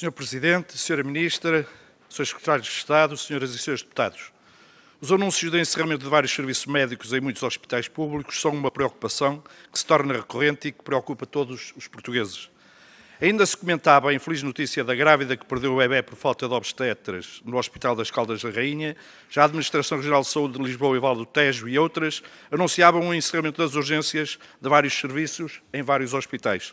Sr. Presidente, Sra. Ministra, Srs. Secretários de Estado, Sras. e Srs. Deputados. Os anúncios do encerramento de vários serviços médicos em muitos hospitais públicos são uma preocupação que se torna recorrente e que preocupa todos os portugueses. Ainda se comentava a infeliz notícia da grávida que perdeu o bebê por falta de obstetras no Hospital das Caldas da Rainha. Já a Administração Regional de Saúde de Lisboa e Val do Tejo e outras anunciavam o encerramento das urgências de vários serviços em vários hospitais.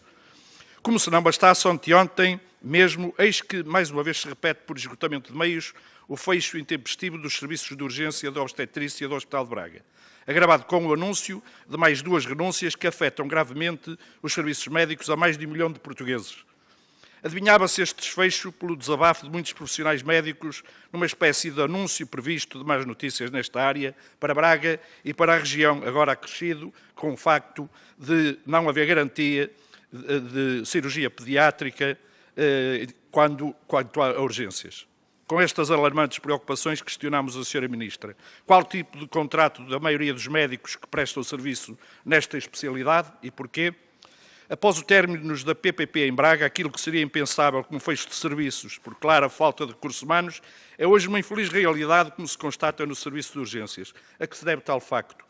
Como se não bastasse, anteontem mesmo, eis que, mais uma vez, se repete por esgotamento de meios o fecho intempestivo dos serviços de urgência da obstetrícia do Hospital de Braga, agravado com o anúncio de mais duas renúncias que afetam gravemente os serviços médicos a mais de um milhão de portugueses. Adivinhava-se este desfecho pelo desabafo de muitos profissionais médicos numa espécie de anúncio previsto de más notícias nesta área para Braga e para a região, agora acrescido com o facto de não haver garantia de cirurgia pediátrica eh, quando, quanto a urgências. Com estas alarmantes preocupações, questionamos a Sra. Ministra qual tipo de contrato da maioria dos médicos que prestam serviço nesta especialidade e porquê. Após o término da PPP em Braga, aquilo que seria impensável como fecho de serviços por clara falta de recursos humanos é hoje uma infeliz realidade, como se constata no serviço de urgências. A que se deve tal facto?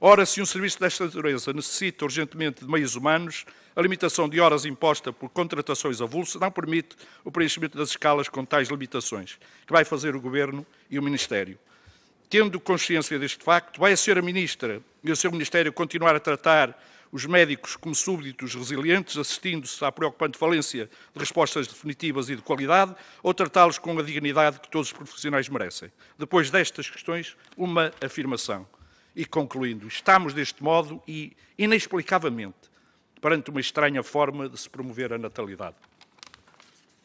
Ora, se um serviço desta natureza necessita urgentemente de meios humanos, a limitação de horas imposta por contratações avulsas não permite o preenchimento das escalas com tais limitações, que vai fazer o Governo e o Ministério. Tendo consciência deste facto, vai a Sra. Ministra e o seu Ministério continuar a tratar os médicos como súbditos resilientes, assistindo-se à preocupante falência de respostas definitivas e de qualidade, ou tratá-los com a dignidade que todos os profissionais merecem? Depois destas questões, uma afirmação. E concluindo, estamos deste modo e, inexplicavelmente, perante uma estranha forma de se promover a natalidade.